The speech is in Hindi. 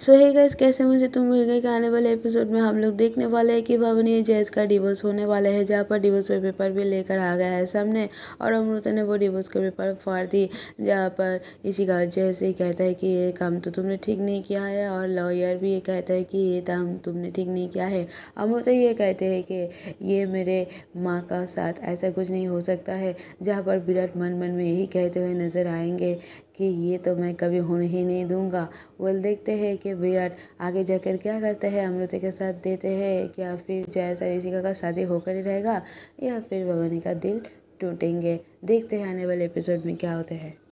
सो है गाइस कैसे मुझे तुम मिल गए कि आने वाले एपिसोड में हम लोग देखने वाले हैं कि भवनी जैस का डिवोर्स होने वाला है जहाँ पर डिवोर्स का पेपर भी लेकर आ गया है सामने और अमृता ने वो डिवोर्स का पेपर फाड़ दी जहाँ पर इसी का जैसे ही कहता है कि ये काम तो तुमने ठीक नहीं किया है और लॉयर भी ये कहता है कि ये काम तुमने ठीक नहीं किया है अमृता ये कहते हैं कि ये मेरे माँ का साथ ऐसा कुछ नहीं हो सकता है जहाँ पर विराट मन मन में यही कहते हुए नजर आएंगे कि ये तो मैं कभी होने ही नहीं दूंगा वेल देखते हैं कि विराट आगे जाकर क्या करते हैं अमृति के साथ देते हैं क्या फिर जैसा ऋषिका का शादी होकर ही रहेगा या फिर भवानी का दिल टूटेंगे देखते हैं आने वाले एपिसोड में क्या होते हैं